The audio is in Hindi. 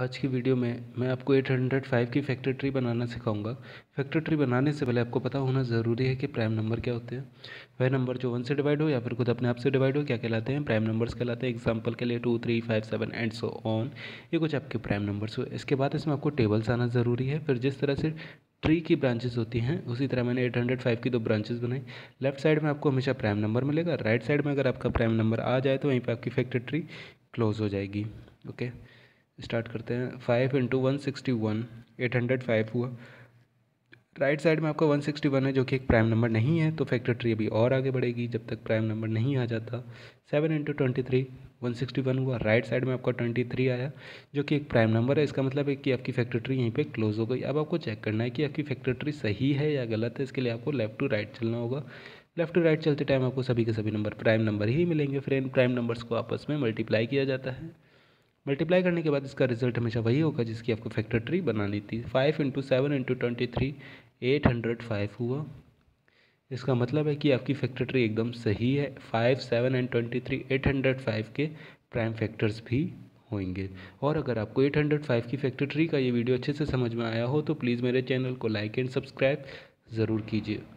आज की वीडियो में मैं आपको 805 की फैक्टर ट्री बनाना सिखाऊंगा फैक्टर ट्री बनाने से पहले आपको पता होना ज़रूरी है कि प्राइम नंबर क्या होते हैं वह नंबर जो वन से डिवाइड हो या फिर खुद अपने आप से डिवाइड हो क्या कहलाते हैं प्राइम नंबर्स कहलाते हैं एग्जांपल के लिए two three five seven and so on ये कुछ आपके प्राइम नंबर्स हो इसके बाद इसमें आपको टेबल्स आना ज़रूरी है फिर जिस तरह से ट्री की ब्रांचेस होती हैं उसी तरह मैंने 805 की दो ब्रांचेस बनाई लेफ्ट साइड में आपको हमेशा प्राइम नंबर मिलेगा राइट साइड में अगर आपका प्राइम नंबर आ जाए तो वहीं पर आपकी फैक्टर ट्री क्लोज़ हो जाएगी ओके स्टार्ट करते हैं five into one sixty one eight hundred five हुआ राइट साइड में आपका वन सिक्सटी वन है जो कि एक प्राइम नंबर नहीं है तो फैक्टर ट्री अभी और आगे बढ़ेगी जब तक प्राइम नंबर नहीं आ जाता seven into twenty three one sixty one हुआ राइट साइड में आपका ट्वेंटी थ्री आया जो कि एक प्राइम नंबर है इसका मतलब है कि आपकी फैक्टर ट्री यहीं पर क्लोज़ हो गई अब आपको चेक करना है कि आपकी फैक्टर ट्री सही है या गलत है इसके लिए आपको लेफ़्ट टू राइट चलना होगा लेफ़्ट टू राइट चलते टाइम आपको सभी के सभी नंबर प्राइम नंबर ही मिलेंगे फ्रेंड प्राइम नंबर्स को आपस में मल्टीप्लाई किया जाता है मल्टीप्लाई करने के बाद इसका रिजल्ट हमेशा वही होगा जिसकी आपको फैक्टर ट्री ली थी five into seven into twenty three eight hundred five हुआ इसका मतलब है कि आपकी फैक्टर ट्री एकदम सही है five seven and twenty three eight hundred five के प्राइम फैक्टर्स भी होंगे और अगर आपको एट हंड्रेड फाइव की फैक्टर ट्री का ये वीडियो अच्छे से समझ में आया हो तो प्लीज़ मेरे चैनल को लाइक एंड सब्सक्राइब ज़रूर कीजिए